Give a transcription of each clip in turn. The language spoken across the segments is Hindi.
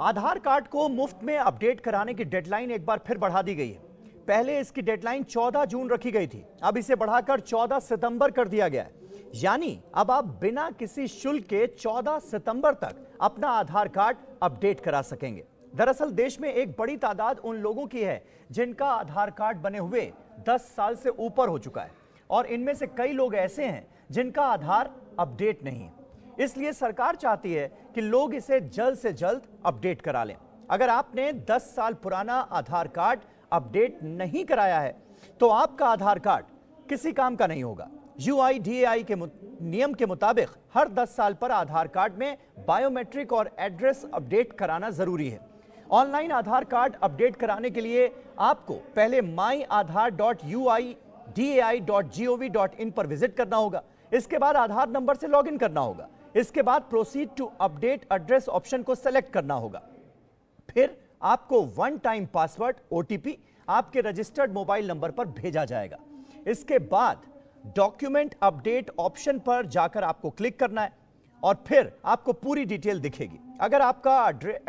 आधार कार्ड को मुफ्त में अपडेट कराने की डेडलाइन एक बार फिर बढ़ा दी गई है पहले इसकी डेडलाइन 14 जून रखी गई थी अब इसे बढ़ाकर 14 सितंबर कर दिया गया है यानी अब आप बिना किसी शुल्क के 14 सितंबर तक अपना आधार कार्ड अपडेट करा सकेंगे दरअसल देश में एक बड़ी तादाद उन लोगों की है जिनका आधार कार्ड बने हुए 10 साल से ऊपर हो चुका है और इनमें से कई लोग ऐसे हैं जिनका आधार अपडेट नहीं है इसलिए सरकार चाहती है कि लोग इसे जल्द से जल्द अपडेट करा लें अगर आपने 10 साल पुराना आधार कार्ड अपडेट नहीं कराया है तो आपका आधार कार्ड किसी काम का नहीं होगा यू के नियम के मुताबिक हर 10 साल पर आधार कार्ड में बायोमेट्रिक और एड्रेस अपडेट कराना जरूरी है ऑनलाइन आधार कार्ड अपडेट कराने के लिए आपको पहले my Aadhaar dot U I D A I dot G O V dot in पर विजिट करना होगा इसके बाद आधार नंबर से लॉगिन करना होगा इसके बाद proceed to update address option को सेलेक्ट करना होगा फिर आपको वन टाइम पासवर्ड ओटीपी आपके रजिस्टर्ड मोबाइल नंबर पर भेजा जाएगा इसके बाद डॉक्यूमेंट अपडेट ऑप्शन पर जाकर आपको क्लिक करना है और फिर आपको पूरी डिटेल दिखेगी अगर आपका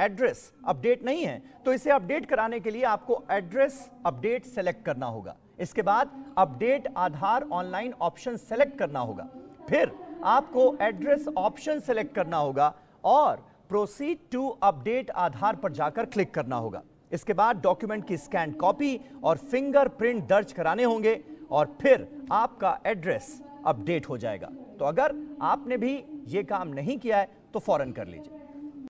एड्रेस अपडेट नहीं है तो इसे अपडेट कराने के लिए आपको एड्रेस अपडेट सेलेक्ट करना होगा इसके बाद update Aadhaar online option select करना होगा फिर आपको एड्रेस ऑप्शन सेलेक्ट करना होगा और प्रोसीड टू अपडेट आधार पर जाकर क्लिक करना होगा इसके बाद डॉक्यूमेंट की स्कैन कॉपी और फिंगरप्रिंट दर्ज कराने होंगे और फिर आपका एड्रेस अपडेट हो जाएगा तो अगर आपने भी ये काम नहीं किया है तो फौरन कर लीजिए